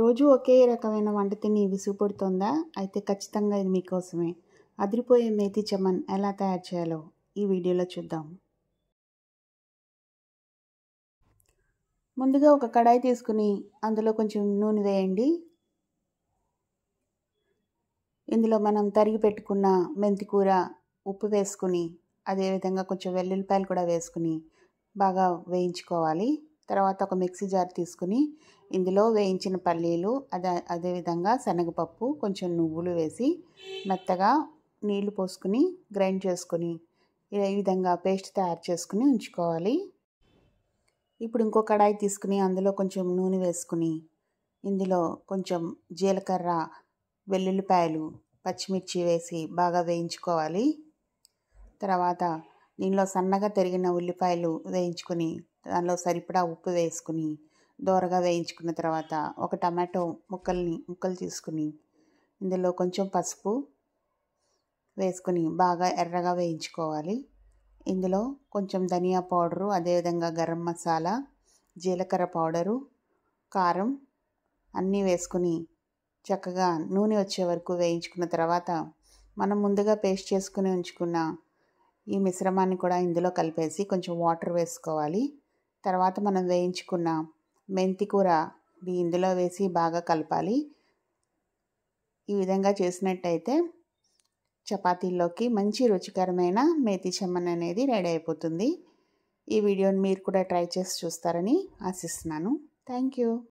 రోజు ఒకే రకమైన వంట తిని విసుగుపడుతోందా అయితే ఖచ్చితంగా ఇది మీకోసమే అదిరిపోయే మేతి చమన్ ఎలా తయారు చేయాలో ఈ వీడియోలో చూద్దాం ముందుగా ఒక కడాయి తీసుకుని అందులో కొంచెం నూనె వేయండి ఇందులో మనం తరిగి పెట్టుకున్న మెంతికూర ఉప్పు వేసుకుని అదేవిధంగా కొంచెం వెల్లుల్లిపాయలు కూడా వేసుకుని బాగా వేయించుకోవాలి తర్వాత ఒక మిక్సీ జార్ తీసుకుని ఇందులో వేయించిన పల్లీలు అదే అదేవిధంగా శనగపప్పు కొంచెం నువ్వులు వేసి మెత్తగా నీళ్లు పోసుకుని గ్రైండ్ చేసుకుని ఈ విధంగా పేస్ట్ తయారు చేసుకుని ఉంచుకోవాలి ఇప్పుడు ఇంకో కడాయి తీసుకుని అందులో కొంచెం నూనె వేసుకుని ఇందులో కొంచెం జీలకర్ర వెల్లుల్లిపాయలు పచ్చిమిర్చి వేసి బాగా వేయించుకోవాలి తర్వాత దీనిలో సన్నగా తరిగిన ఉల్లిపాయలు వేయించుకొని దానిలో సరిపడా ఉప్పు వేసుకుని దోరగా వేయించుకున్న తర్వాత ఒక టమాటో ముక్కల్ని ముక్కలు తీసుకుని ఇందులో కొంచెం పసుపు వేసుకుని బాగా ఎర్రగా వేయించుకోవాలి ఇందులో కొంచెం ధనియా పౌడరు అదేవిధంగా గరం మసాలా జీలకర్ర పౌడరు కారం అన్నీ వేసుకుని చక్కగా నూనె వచ్చే వరకు వేయించుకున్న తర్వాత మనం ముందుగా పేస్ట్ చేసుకుని ఉంచుకున్న ఈ మిశ్రమాన్ని కూడా ఇందులో కలిపేసి కొంచెం వాటర్ వేసుకోవాలి తర్వాత మనం వేయించుకున్న మెంతి కూర ఇందులో వేసి బాగా కలపాలి ఈ విధంగా చేసినట్టయితే చపాతీల్లోకి మంచి రుచికరమైన మేతి చెమ్మన్ అనేది రెడీ అయిపోతుంది ఈ వీడియోని మీరు కూడా ట్రై చేసి చూస్తారని ఆశిస్తున్నాను థ్యాంక్ యూ